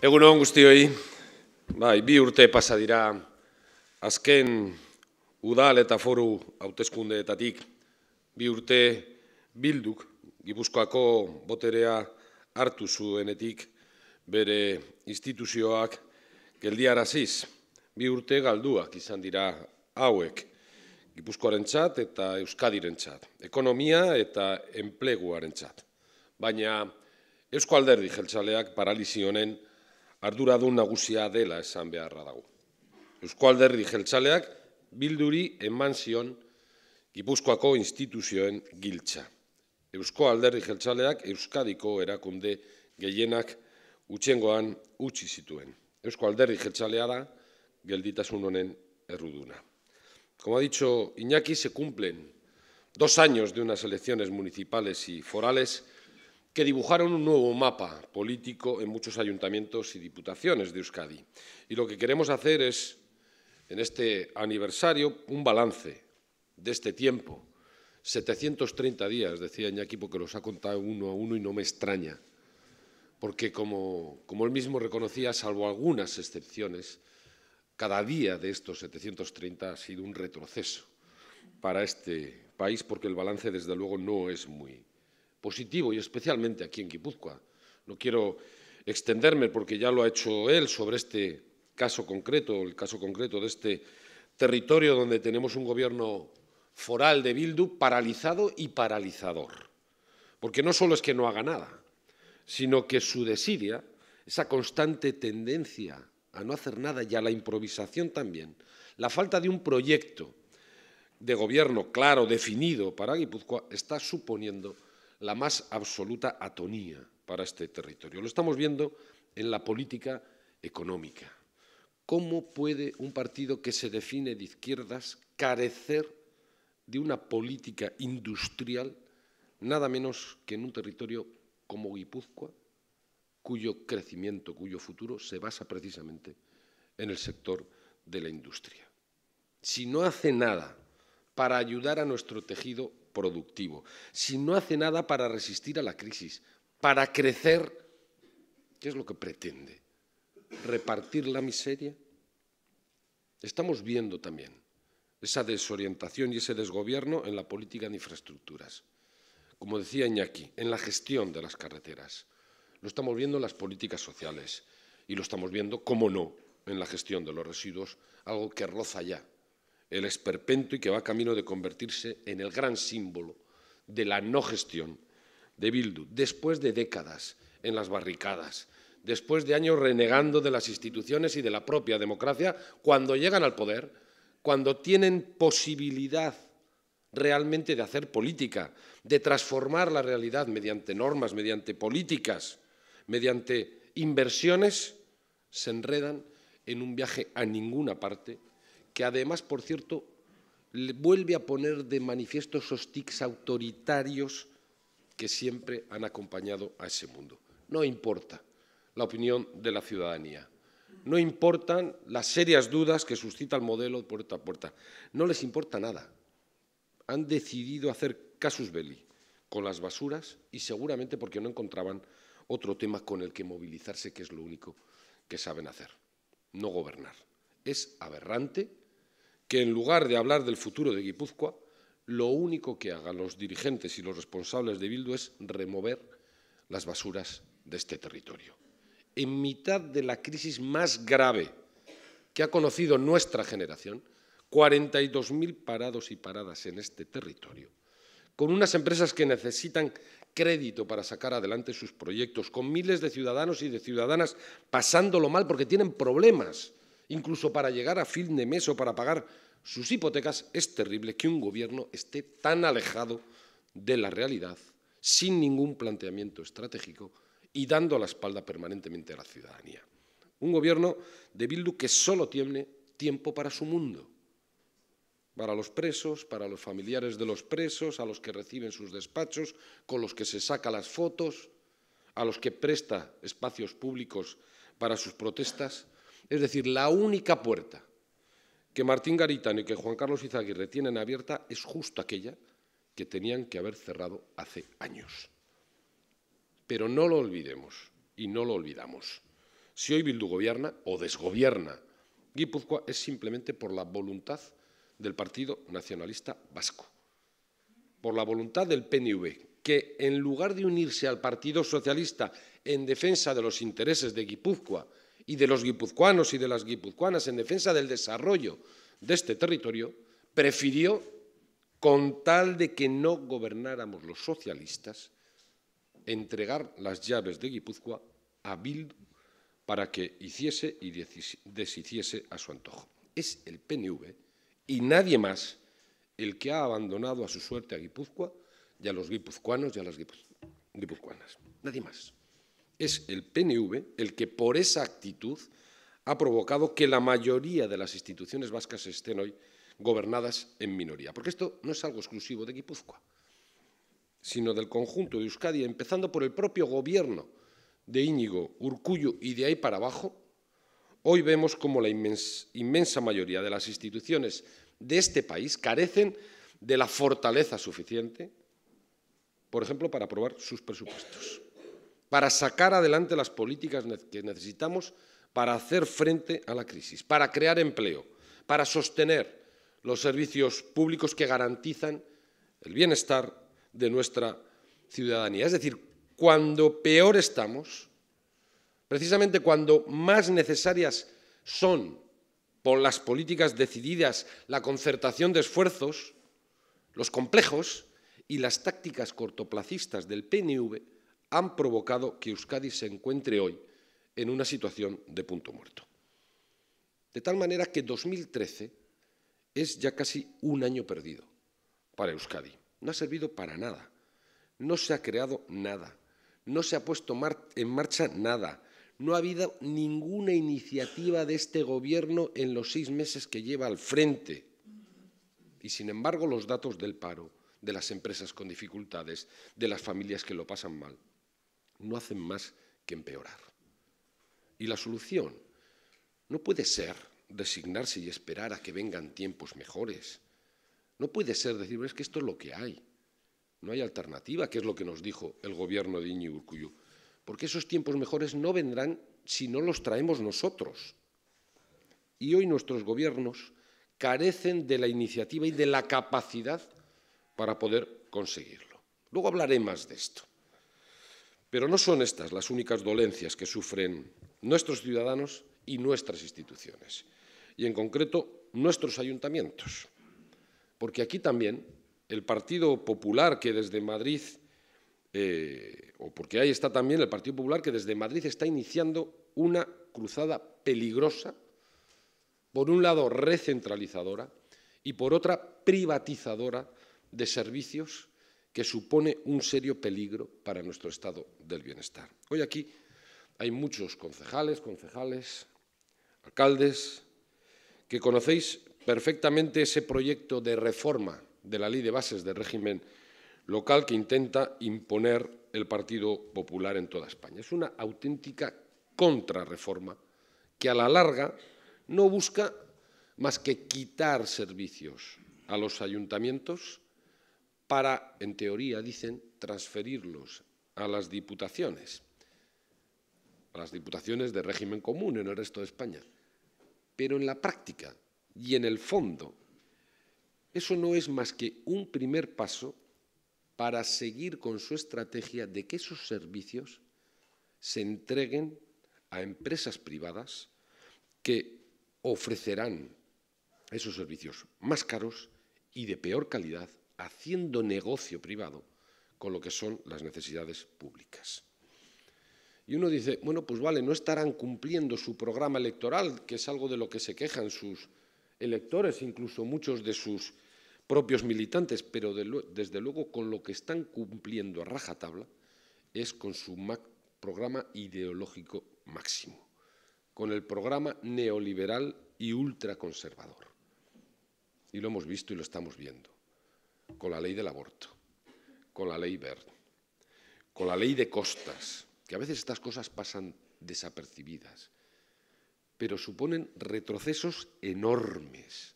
Egun hon guztioi, bai, bi urte pasa azken udal eta foru hauteskundeetatik. Bi urte bilduk, Gipuzkoako boterea hartu zuenetik bere instituzioak geldiaraziz. Bi urte galduak izan dira hauek, Gipuzkoaren txat eta Euskadiren txat, ekonomia eta enpleguaren txat. Baina Eusko Alderdi jeltzaleak paralizionen honen arduradun nagusia dela esan beharra dago. Eusko Alderdi Jeltzaleak bilduri eman zion Gipuzkoako instituzioen giltza. Eusko Alderdi Jeltzaleak Euskadiko erakunde gehienak utxengoan utzi zituen. Eusko Alderdi Jeltzalea da gelditasun honen erruduna. Como ha dicho Iñaki, se cumplen dos años de unas elecciones municipales y forales que dibujaron un nuevo mapa político en muchos ayuntamientos y diputaciones de Euskadi. Y lo que queremos hacer es, en este aniversario, un balance de este tiempo. 730 días, decía Iñaki, porque los ha contado uno a uno y no me extraña, porque como, como él mismo reconocía, salvo algunas excepciones, cada día de estos 730 ha sido un retroceso para este país, porque el balance, desde luego, no es muy, positivo y especialmente aquí en Guipúzcoa. No quiero extenderme porque ya lo ha hecho él sobre este caso concreto, el caso concreto de este territorio donde tenemos un gobierno foral de Bildu paralizado y paralizador. Porque no solo es que no haga nada, sino que su desidia, esa constante tendencia a no hacer nada y a la improvisación también, la falta de un proyecto de gobierno claro, definido para Guipúzcoa, está suponiendo la más absoluta atonía para este territorio. Lo estamos viendo en la política económica. ¿Cómo puede un partido que se define de izquierdas carecer de una política industrial nada menos que en un territorio como Guipúzcoa, cuyo crecimiento, cuyo futuro se basa precisamente en el sector de la industria? Si no hace nada para ayudar a nuestro tejido productivo, si no hace nada para resistir a la crisis, para crecer, ¿qué es lo que pretende? ¿Repartir la miseria? Estamos viendo también esa desorientación y ese desgobierno en la política de infraestructuras. Como decía Iñaki, en la gestión de las carreteras. Lo estamos viendo en las políticas sociales y lo estamos viendo, cómo no, en la gestión de los residuos, algo que roza ya el esperpento y que va camino de convertirse en el gran símbolo de la no gestión de Bildu, después de décadas en las barricadas, después de años renegando de las instituciones y de la propia democracia, cuando llegan al poder, cuando tienen posibilidad realmente de hacer política, de transformar la realidad mediante normas, mediante políticas, mediante inversiones, se enredan en un viaje a ninguna parte que además, por cierto, vuelve a poner de manifiesto esos tics autoritarios que siempre han acompañado a ese mundo. No importa la opinión de la ciudadanía, no importan las serias dudas que suscita el modelo puerta a puerta, no les importa nada. Han decidido hacer casus belli con las basuras y seguramente porque no encontraban otro tema con el que movilizarse, que es lo único que saben hacer, no gobernar. Es aberrante que en lugar de hablar del futuro de Guipúzcoa, lo único que hagan los dirigentes y los responsables de Bildu es remover las basuras de este territorio. En mitad de la crisis más grave que ha conocido nuestra generación, 42.000 parados y paradas en este territorio, con unas empresas que necesitan crédito para sacar adelante sus proyectos, con miles de ciudadanos y de ciudadanas pasándolo mal porque tienen problemas incluso para llegar a fin de mes o para pagar sus hipotecas, es terrible que un gobierno esté tan alejado de la realidad, sin ningún planteamiento estratégico y dando la espalda permanentemente a la ciudadanía. Un gobierno de Bildu que solo tiene tiempo para su mundo, para los presos, para los familiares de los presos, a los que reciben sus despachos, con los que se saca las fotos, a los que presta espacios públicos para sus protestas. Es decir, la única puerta que Martín Garitano y que Juan Carlos Izaguirre tienen abierta es justo aquella que tenían que haber cerrado hace años. Pero no lo olvidemos y no lo olvidamos. Si hoy Bildu gobierna o desgobierna Guipúzcoa es simplemente por la voluntad del Partido Nacionalista Vasco, por la voluntad del PNV, que en lugar de unirse al Partido Socialista en defensa de los intereses de Guipúzcoa y de los guipuzcoanos y de las guipuzcoanas en defensa del desarrollo de este territorio, prefirió, con tal de que no gobernáramos los socialistas, entregar las llaves de Guipúzcoa a Bildu para que hiciese y deshiciese a su antojo. Es el PNV y nadie más el que ha abandonado a su suerte a Guipúzcoa y a los guipuzcoanos y a las guipuzcoanas. Nadie más es el PNV el que por esa actitud ha provocado que la mayoría de las instituciones vascas estén hoy gobernadas en minoría. Porque esto no es algo exclusivo de Guipúzcoa, sino del conjunto de Euskadi, empezando por el propio gobierno de Íñigo Urcuyo y de ahí para abajo, hoy vemos como la inmensa mayoría de las instituciones de este país carecen de la fortaleza suficiente, por ejemplo, para aprobar sus presupuestos para sacar adelante las políticas que necesitamos para hacer frente a la crisis, para crear empleo, para sostener los servicios públicos que garantizan el bienestar de nuestra ciudadanía. Es decir, cuando peor estamos, precisamente cuando más necesarias son por las políticas decididas, la concertación de esfuerzos, los complejos y las tácticas cortoplacistas del PNV, han provocado que Euskadi se encuentre hoy en una situación de punto muerto. De tal manera que 2013 es ya casi un año perdido para Euskadi. No ha servido para nada. No se ha creado nada. No se ha puesto en marcha nada. No ha habido ninguna iniciativa de este gobierno en los seis meses que lleva al frente. Y sin embargo, los datos del paro, de las empresas con dificultades, de las familias que lo pasan mal, no hacen más que empeorar. Y la solución no puede ser resignarse y esperar a que vengan tiempos mejores. No puede ser decir, es que esto es lo que hay. No hay alternativa, que es lo que nos dijo el gobierno de Iñigo Urcuyu. Porque esos tiempos mejores no vendrán si no los traemos nosotros. Y hoy nuestros gobiernos carecen de la iniciativa y de la capacidad para poder conseguirlo. Luego hablaré más de esto. Pero no son estas las únicas dolencias que sufren nuestros ciudadanos y nuestras instituciones, y en concreto nuestros ayuntamientos. Porque aquí también el Partido Popular que desde Madrid, eh, o porque ahí está también el Partido Popular que desde Madrid está iniciando una cruzada peligrosa, por un lado recentralizadora y por otra privatizadora de servicios que supone un serio peligro para nuestro estado del bienestar. Hoy aquí hay muchos concejales, concejales, alcaldes, que conocéis perfectamente ese proyecto de reforma de la ley de bases del régimen local que intenta imponer el Partido Popular en toda España. Es una auténtica contrarreforma que a la larga no busca más que quitar servicios a los ayuntamientos para, en teoría, dicen, transferirlos a las diputaciones, a las diputaciones de régimen común en el resto de España. Pero en la práctica y en el fondo, eso no es más que un primer paso para seguir con su estrategia de que esos servicios se entreguen a empresas privadas que ofrecerán esos servicios más caros y de peor calidad haciendo negocio privado con lo que son las necesidades públicas. Y uno dice, bueno, pues vale, no estarán cumpliendo su programa electoral, que es algo de lo que se quejan sus electores, incluso muchos de sus propios militantes, pero desde luego con lo que están cumpliendo a rajatabla es con su programa ideológico máximo, con el programa neoliberal y ultraconservador. Y lo hemos visto y lo estamos viendo con la ley del aborto, con la ley Bert, con la ley de costas, que a veces estas cosas pasan desapercibidas, pero suponen retrocesos enormes,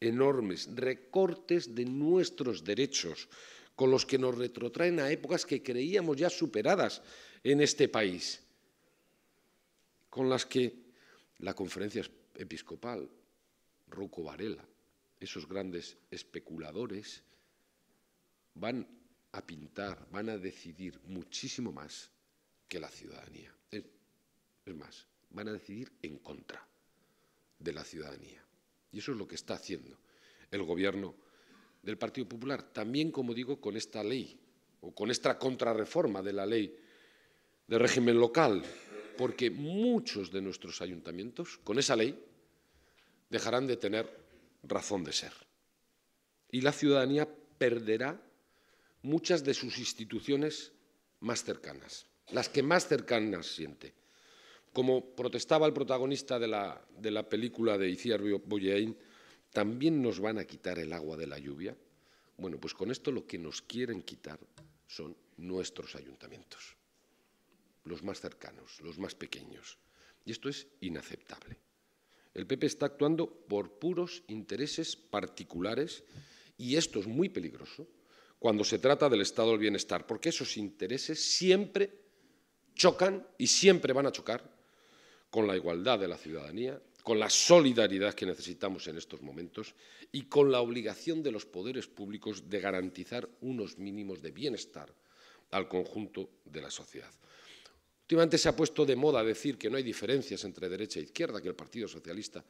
enormes, recortes de nuestros derechos, con los que nos retrotraen a épocas que creíamos ya superadas en este país, con las que la conferencia episcopal, Ruco Varela, esos grandes especuladores, van a pintar, van a decidir muchísimo más que la ciudadanía. Es, más, van a decidir en contra de la ciudadanía. Y eso es lo que está haciendo el gobierno del Partido Popular. También, como digo, con esta ley o con esta contrarreforma de la ley de régimen local, porque muchos de nuestros ayuntamientos, con esa ley, dejarán de tener razón de ser. Y la ciudadanía perderá muchas de sus instituciones más cercanas, las que más cercanas siente. Como protestaba el protagonista de la, película de Iciar Boyein, ¿también nos van a quitar el agua de la lluvia? Bueno, pues con esto lo que nos quieren quitar son nuestros ayuntamientos, los más cercanos, los más pequeños. Y esto es inaceptable. El PP está actuando por puros intereses particulares y esto es muy peligroso cuando se trata del estado del bienestar, porque esos intereses siempre chocan y siempre van a chocar con la igualdad de la ciudadanía, con la solidaridad que necesitamos en estos momentos y con la obligación de los poderes públicos de garantizar unos mínimos de bienestar al conjunto de la sociedad. Últimamente se ha puesto de moda decir que no hay diferencias entre derecha e izquierda, que el Partido Socialista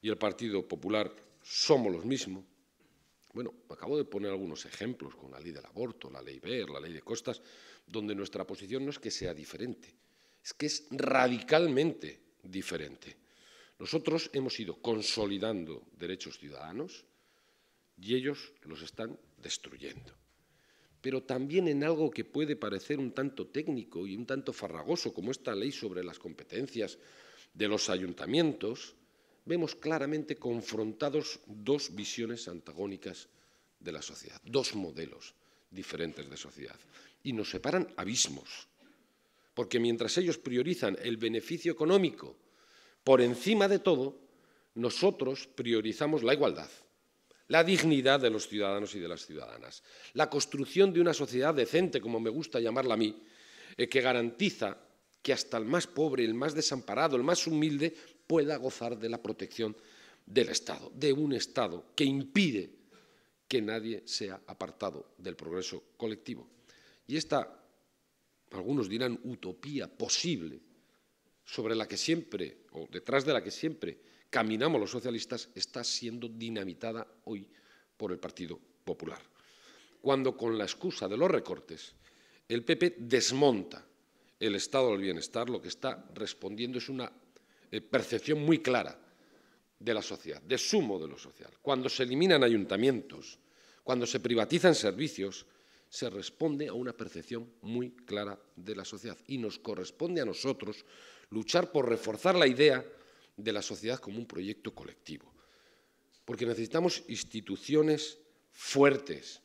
y el Partido Popular somos los mismos. Bueno, acabo de poner algunos ejemplos con la ley del aborto, la ley BER, la ley de costas, donde nuestra posición no es que sea diferente, es que es radicalmente diferente. Nosotros hemos ido consolidando derechos ciudadanos y ellos los están destruyendo. Pero también en algo que puede parecer un tanto técnico y un tanto farragoso, como esta ley sobre las competencias de los ayuntamientos, vemos claramente confrontados dos visiones antagónicas de la sociedad, dos modelos diferentes de sociedad. Y nos separan abismos, porque mientras ellos priorizan el beneficio económico por encima de todo, nosotros priorizamos la igualdad, la dignidad de los ciudadanos y de las ciudadanas, la construcción de una sociedad decente, como me gusta llamarla a mí, eh, que garantiza que hasta el más pobre, el más desamparado, el más humilde, pueda gozar de la protección del Estado, de un Estado que impide que nadie sea apartado del progreso colectivo. Y esta, algunos dirán, utopía posible, sobre la que siempre, o detrás de la que siempre caminamos los socialistas, está siendo dinamitada hoy por el Partido Popular. Cuando con la excusa de los recortes, el PP desmonta el estado del bienestar, lo que está respondiendo es una eh, percepción muy clara de la sociedad, de su modelo social. Cuando se eliminan ayuntamientos, cuando se privatizan servicios, se responde a una percepción muy clara de la sociedad y nos corresponde a nosotros luchar por reforzar la idea de la sociedad como un proyecto colectivo. Porque necesitamos instituciones fuertes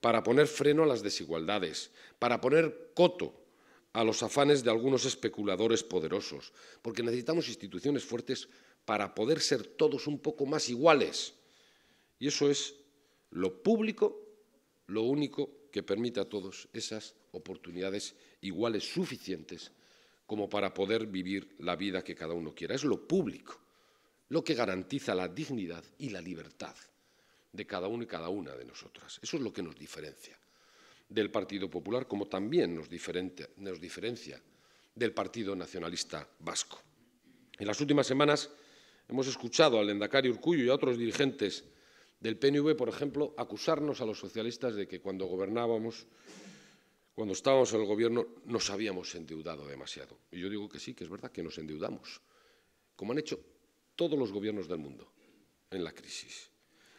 para poner freno a las desigualdades, para poner coto a los afanes de algunos especuladores poderosos, porque necesitamos instituciones fuertes para poder ser todos un poco más iguales. Y eso es lo público, lo único que permite a todos esas oportunidades iguales suficientes como para poder vivir la vida que cada uno quiera. Es lo público lo que garantiza la dignidad y la libertad de cada uno y cada una de nosotras. Eso es lo que nos diferencia del Partido Popular, como también nos, diferencia del Partido Nacionalista Vasco. En las últimas semanas hemos escuchado al Endacari Urcuyo y a otros dirigentes del PNV, por ejemplo, acusarnos a los socialistas de que cuando gobernábamos, cuando estábamos en el gobierno, nos habíamos endeudado demasiado. Y yo digo que sí, que es verdad que nos endeudamos, como han hecho todos los gobiernos del mundo en la crisis.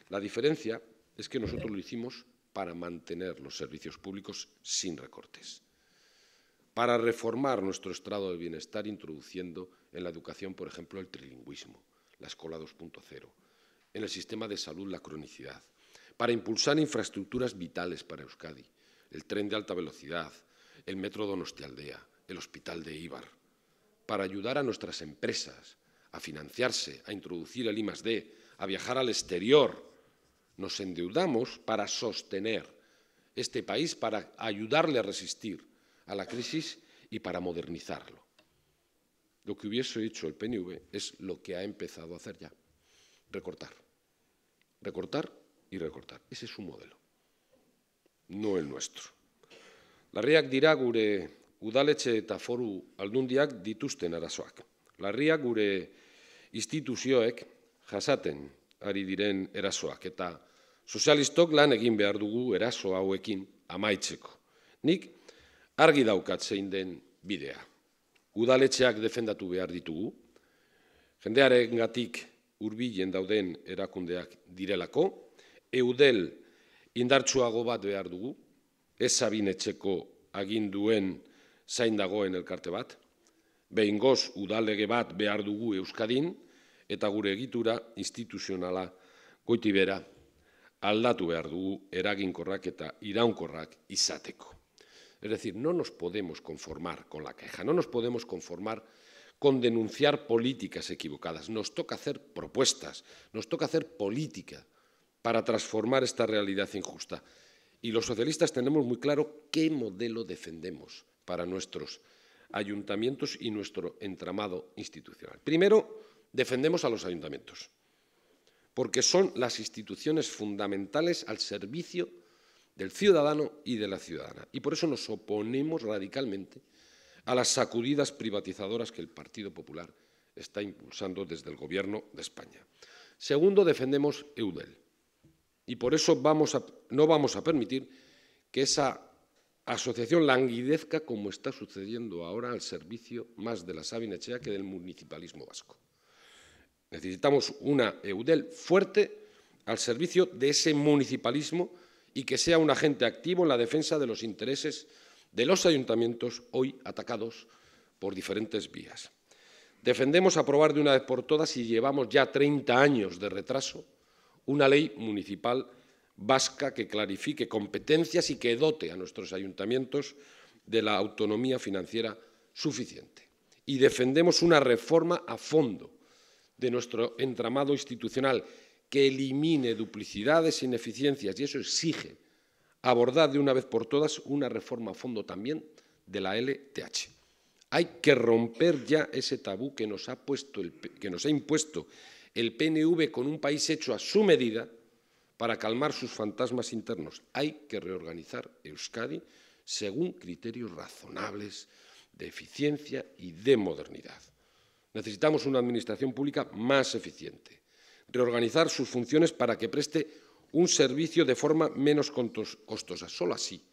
La diferencia es que nosotros lo hicimos para mantener los servicios públicos sin recortes, para reformar nuestro estado de bienestar introduciendo en la educación, por ejemplo, el trilingüismo, la escuela 2.0, en el sistema de salud la cronicidad, para impulsar infraestructuras vitales para Euskadi, el tren de alta velocidad, el metro Donostialdea, el hospital de Ibar. para ayudar a nuestras empresas a financiarse, a introducir el I+D, a viajar al exterior, nos endeudamos para sostener este país, para ayudarle a resistir a la crisis y para modernizarlo. Lo que hubiese hecho el PNV es lo que ha empezado a hacer ya, recortar, recortar y recortar. Ese es su modelo, no el nuestro. Larriak dira gure udaletxe eta foru aldundiak dituzten arazoak. Larriak gure instituzioek jasaten ari diren eta Sozialistok lan egin behar dugu eraso hauekin amaitzeko. Nik argi zein den bidea. Udaletxeak defendatu behar ditugu, jendearen gatik urbilen dauden erakundeak direlako, eudel indartsuago bat behar dugu, ez zabinetxeko aginduen zain dagoen elkarte bat, behin goz udalege bat behar dugu Euskadin, eta gure egitura instituzionala goitibera aldatu behar Corraqueta, Irán eta y izateko. Es decir, no nos podemos conformar con la queja, no nos podemos conformar con denunciar políticas equivocadas. Nos toca hacer propuestas, nos toca hacer política para transformar esta realidad injusta. Y los socialistas tenemos muy claro qué modelo defendemos para nuestros ayuntamientos y nuestro entramado institucional. Primero, defendemos a los ayuntamientos porque son las instituciones fundamentales al servicio del ciudadano y de la ciudadana. Y por eso nos oponemos radicalmente a las sacudidas privatizadoras que el Partido Popular está impulsando desde el Gobierno de España. Segundo, defendemos EUDEL. Y por eso no vamos a permitir que esa asociación languidezca como está sucediendo ahora al servicio más de la Sabinechea que del municipalismo vasco. Necesitamos una EUDEL fuerte al servicio de ese municipalismo y que sea un agente activo en la defensa de los intereses de los ayuntamientos hoy atacados por diferentes vías. Defendemos aprobar de una vez por todas, y llevamos ya 30 años de retraso, una ley municipal vasca que clarifique competencias y que dote a nuestros ayuntamientos de la autonomía financiera suficiente. Y defendemos una reforma a fondo de nuestro entramado institucional, que elimine duplicidades e ineficiencias, y eso exige abordar de una vez por todas una reforma a fondo también de la LTH. Hay que romper ya ese tabú que nos ha, puesto que nos ha impuesto el PNV con un país hecho a su medida para calmar sus fantasmas internos. Hay que reorganizar Euskadi según criterios razonables de eficiencia y de modernidad. Necesitamos una administración pública más eficiente, reorganizar sus funciones para que preste un servicio de forma menos costosa. Solo así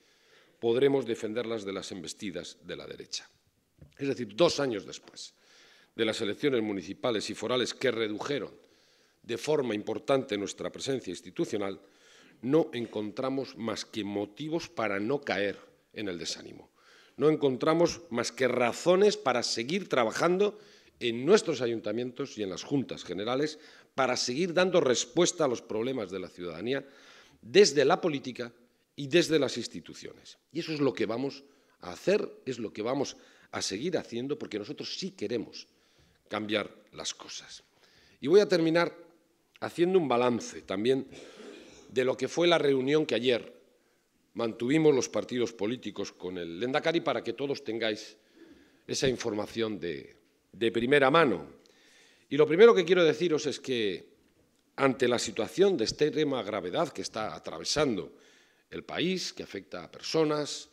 podremos defenderlas de las embestidas de la derecha. Es decir, dos años después de las elecciones municipales y forales que redujeron de forma importante nuestra presencia institucional, no encontramos más que motivos para no caer en el desánimo. No encontramos más que razones para seguir trabajando en nuestros ayuntamientos y en las juntas generales para seguir dando respuesta a los problemas de la ciudadanía desde la política y desde las instituciones. Y eso es lo que vamos a hacer, es lo que vamos a seguir haciendo, porque nosotros sí queremos cambiar las cosas. Y voy a terminar haciendo un balance también de lo que fue la reunión que ayer mantuvimos los partidos políticos con el Lendakari para que todos tengáis esa información de, de primera mano. Y lo primero que quiero deciros es que ante la situación de extrema gravedad que está atravesando el país, que afecta a personas,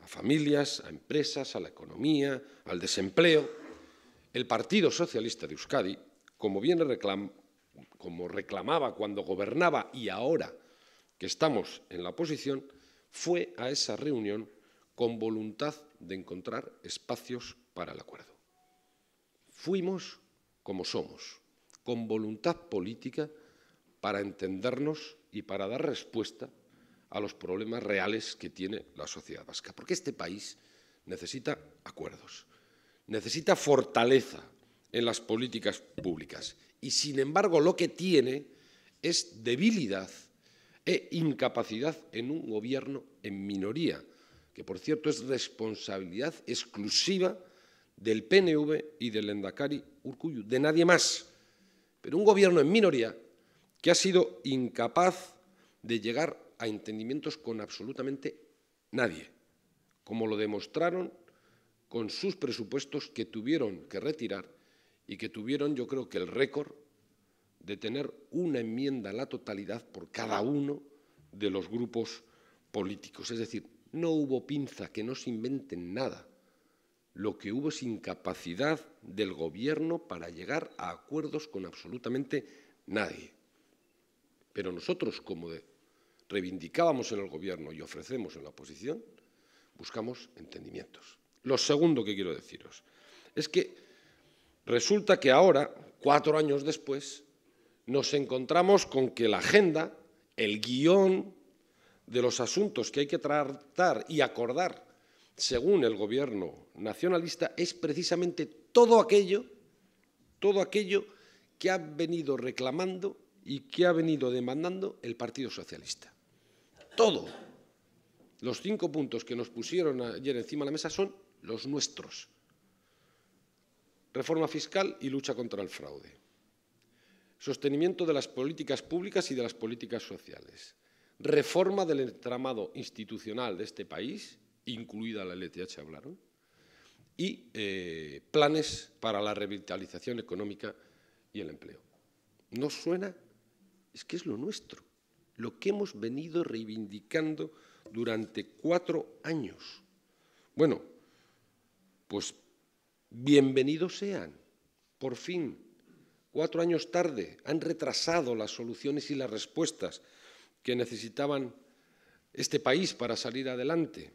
a familias, a empresas, a la economía, al desempleo, el Partido Socialista de Euskadi, como bien como reclamaba cuando gobernaba y ahora que estamos en la oposición, fue a esa reunión con voluntad de encontrar espacios para el acuerdo. Fuimos como somos, con voluntad política para entendernos y para dar respuesta a los problemas reales que tiene la sociedad vasca. Porque este país necesita acuerdos, necesita fortaleza en las políticas públicas y sin embargo lo que tiene es debilidad e incapacidad en un gobierno en minoría, que por cierto es responsabilidad exclusiva del PNV y del Endacari Urcuyu, de nadie más. Pero un gobierno en minoría que ha sido incapaz de llegar a entendimientos con absolutamente nadie, como lo demostraron con sus presupuestos que tuvieron que retirar y que tuvieron, yo creo que el récord de tener una enmienda a la totalidad por cada uno de los grupos políticos. Es decir, no hubo pinza, que no se inventen nada lo que hubo es incapacidad del gobierno para llegar a acuerdos con absolutamente nadie. Pero nosotros, como reivindicábamos en el gobierno y ofrecemos en la oposición, buscamos entendimientos. Lo segundo que quiero deciros es que resulta que ahora, cuatro años después, nos encontramos con que la agenda, el guión de los asuntos que hay que tratar y acordar según el gobierno nacionalista, es precisamente todo aquello, todo aquello que ha venido reclamando y que ha venido demandando el Partido Socialista. Todo. Los cinco puntos que nos pusieron ayer encima de la mesa son los nuestros. Reforma fiscal y lucha contra el fraude. Sostenimiento de las políticas públicas y de las políticas sociales. Reforma del entramado institucional de este país incluida la LTH hablaron, y eh, planes para la revitalización económica y el empleo. ¿No suena? Es que es lo nuestro, lo que hemos venido reivindicando durante cuatro años. Bueno, pues bienvenidos sean, por fin, cuatro años tarde, han retrasado las soluciones y las respuestas que necesitaban este país para salir adelante.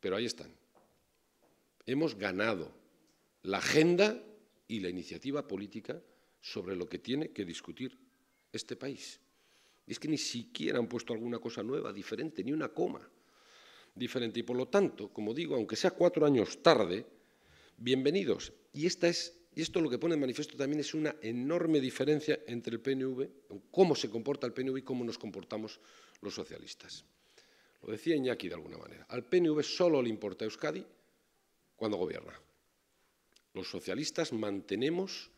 Pero ahí están. Hemos ganado la agenda y la iniciativa política sobre lo que tiene que discutir este país. Y Es que ni siquiera han puesto alguna cosa nueva, diferente, ni una coma diferente. Y por lo tanto, como digo, aunque sea cuatro años tarde, bienvenidos. Y, esta es, y esto lo que pone en manifiesto también es una enorme diferencia entre el PNV, cómo se comporta el PNV y cómo nos comportamos los socialistas. Lo decía Iñaki de alguna manera. Al PNV solo le importa Euskadi cuando gobierna. Los socialistas mantenemos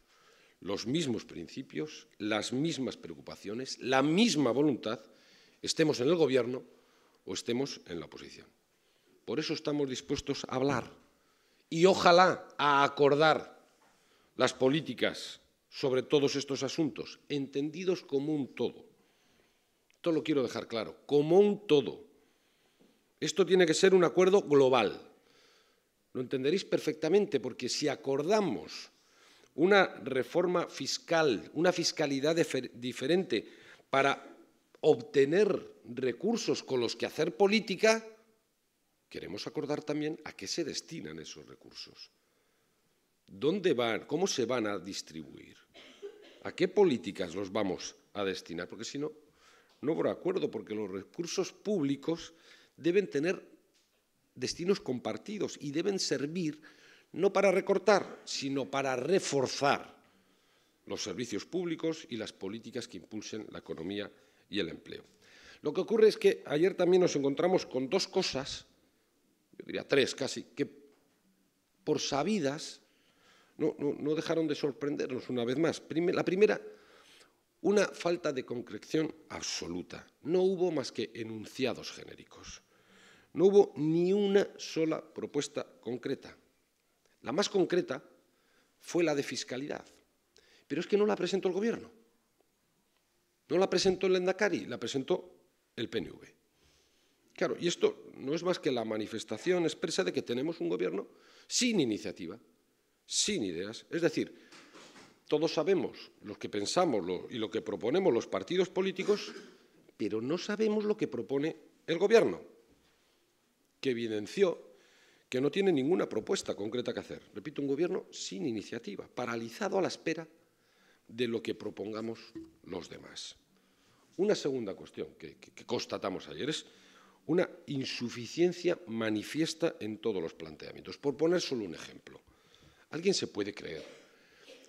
los mismos principios, las mismas preocupaciones, la misma voluntad, estemos en el gobierno o estemos en la oposición. Por eso estamos dispuestos a hablar y ojalá a acordar las políticas sobre todos estos asuntos, entendidos como un todo. Esto lo quiero dejar claro, como un todo esto tiene que ser un acuerdo global. Lo entenderéis perfectamente porque si acordamos una reforma fiscal, una fiscalidad diferente para obtener recursos con los que hacer política, queremos acordar también a qué se destinan esos recursos. ¿Dónde van? ¿Cómo se van a distribuir? ¿A qué políticas los vamos a destinar? Porque si no, no habrá acuerdo, porque los recursos públicos deben tener destinos compartidos y deben servir no para recortar, sino para reforzar los servicios públicos y las políticas que impulsen la economía y el empleo. Lo que ocurre es que ayer también nos encontramos con dos cosas, yo diría tres casi, que por sabidas no, dejaron de sorprendernos una vez más. la primera, una falta de concreción absoluta. No hubo más que enunciados genéricos no hubo ni una sola propuesta concreta. La más concreta fue la de fiscalidad, pero es que no la presentó el Gobierno. No la presentó el Endacari, la presentó el PNV. Claro, y esto no es más que la manifestación expresa de que tenemos un Gobierno sin iniciativa, sin ideas. Es decir, todos sabemos lo que pensamos y lo que proponemos los partidos políticos, pero no sabemos lo que propone el Gobierno que evidenció que no tiene ninguna propuesta concreta que hacer. Repito, un gobierno sin iniciativa, paralizado a la espera de lo que propongamos los demás. Una segunda cuestión que, constatamos ayer es una insuficiencia manifiesta en todos los planteamientos. Por poner solo un ejemplo, ¿alguien se puede creer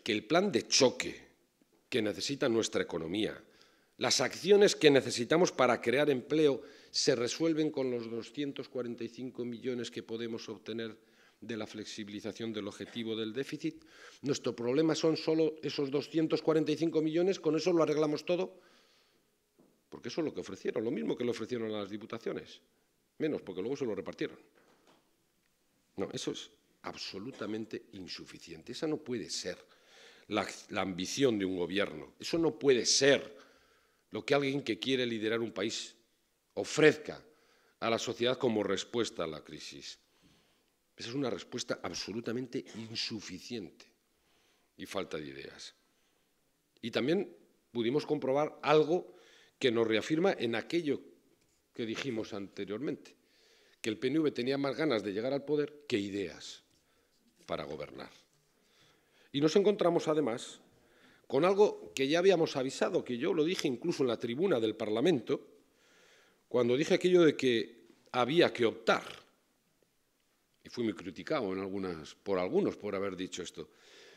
que el plan de choque que necesita nuestra economía las acciones que necesitamos para crear empleo se resuelven con los 245 millones que podemos obtener de la flexibilización del objetivo del déficit. Nuestro problema son solo esos 245 millones, con eso lo arreglamos todo, porque eso es lo que ofrecieron, lo mismo que lo ofrecieron a las diputaciones, menos porque luego se lo repartieron. No, eso es absolutamente insuficiente, esa no puede ser la, la ambición de un gobierno, eso no puede ser lo que alguien que quiere liderar un país ofrezca a la sociedad como respuesta a la crisis. Esa es una respuesta absolutamente insuficiente y falta de ideas. Y también pudimos comprobar algo que nos reafirma en aquello que dijimos anteriormente, que el PNV tenía más ganas de llegar al poder que ideas para gobernar. Y nos encontramos además con algo que ya habíamos avisado, que yo lo dije incluso en la tribuna del Parlamento, cuando dije aquello de que había que optar. Y fui muy criticado en algunas, por algunos por haber dicho esto.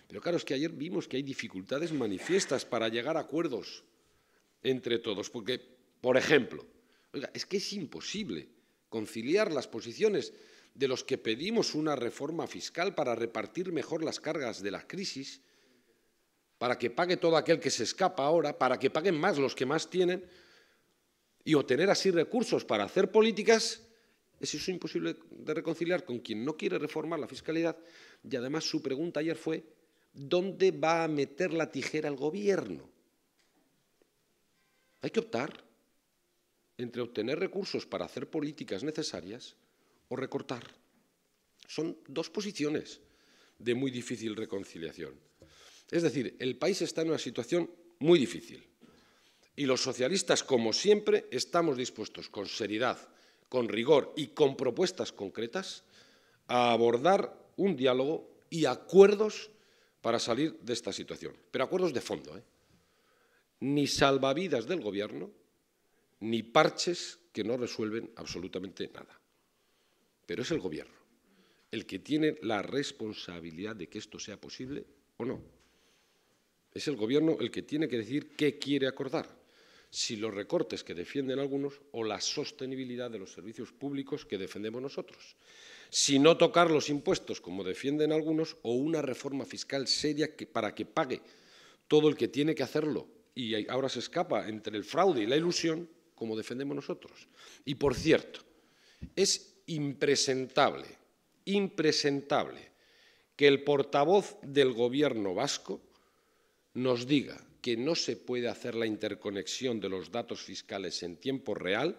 Pero claro, es que ayer vimos que hay dificultades manifiestas para llegar a acuerdos entre todos, porque, por ejemplo, es que es imposible conciliar las posiciones de los que pedimos una reforma fiscal para repartir mejor las cargas de la crisis para que pague todo aquel que se escapa ahora, para que paguen más los que más tienen y obtener así recursos para hacer políticas, es eso imposible de reconciliar con quien no quiere reformar la fiscalidad. Y además su pregunta ayer fue, ¿dónde va a meter la tijera el gobierno? Hay que optar entre obtener recursos para hacer políticas necesarias o recortar. Son dos posiciones de muy difícil reconciliación. Es decir, el país está en una situación muy difícil. Y los socialistas, como siempre, estamos dispuestos con seriedad, con rigor y con propuestas concretas a abordar un diálogo y acuerdos para salir de esta situación. Pero acuerdos de fondo. ¿eh? Ni salvavidas del Gobierno, ni parches que no resuelven absolutamente nada. Pero es el Gobierno el que tiene la responsabilidad de que esto sea posible o no. Es el Gobierno el que tiene que decir qué quiere acordar, si los recortes que defienden algunos o la sostenibilidad de los servicios públicos que defendemos nosotros, si no tocar los impuestos como defienden algunos o una reforma fiscal seria para que pague todo el que tiene que hacerlo y ahora se escapa entre el fraude y la ilusión como defendemos nosotros. Y por cierto, es impresentable, impresentable que el portavoz del Gobierno vasco nos diga que no se puede hacer la interconexión de los datos fiscales en tiempo real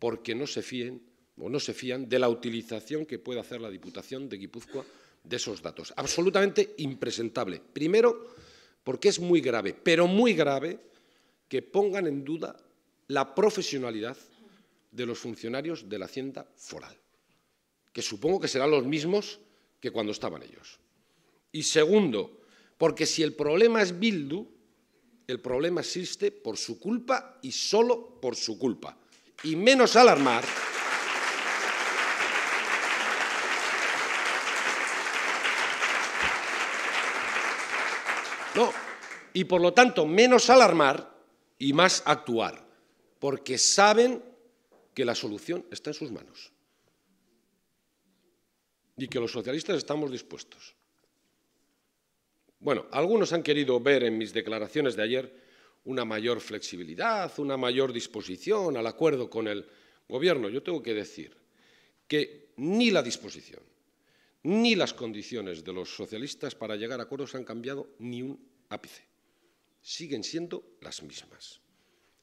porque no se fíen o no se fían de la utilización que puede hacer la Diputación de Guipúzcoa de esos datos. Absolutamente impresentable. Primero, porque es muy grave, pero muy grave que pongan en duda la profesionalidad de los funcionarios de la Hacienda Foral, que supongo que serán los mismos que cuando estaban ellos. Y segundo, porque si el problema es Bildu, el problema existe por su culpa y solo por su culpa. Y menos alarmar. No, y por lo tanto menos alarmar y más actuar, porque saben que la solución está en sus manos y que los socialistas estamos dispuestos. Bueno, algunos han querido ver en mis declaraciones de ayer una mayor flexibilidad, una mayor disposición al acuerdo con el Gobierno. Yo tengo que decir que ni la disposición ni las condiciones de los socialistas para llegar a acuerdos han cambiado ni un ápice. Siguen siendo las mismas.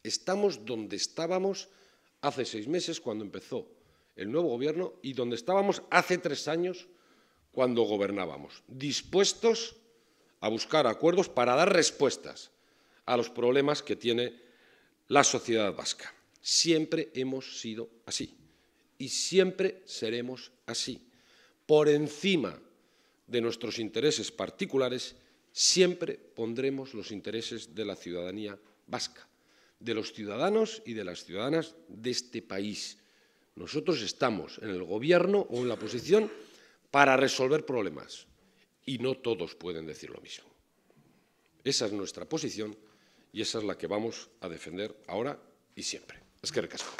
Estamos donde estábamos hace seis meses cuando empezó el nuevo Gobierno y donde estábamos hace tres años cuando gobernábamos, dispuestos a buscar acuerdos para dar respuestas a los problemas que tiene la sociedad vasca. Siempre hemos sido así y siempre seremos así. Por encima de nuestros intereses particulares, siempre pondremos los intereses de la ciudadanía vasca, de los ciudadanos y de las ciudadanas de este país. Nosotros estamos en el gobierno o en la oposición para resolver problemas y no todos pueden decir lo mismo. Esa es nuestra posición y esa es la que vamos a defender ahora y siempre. Es que recasco.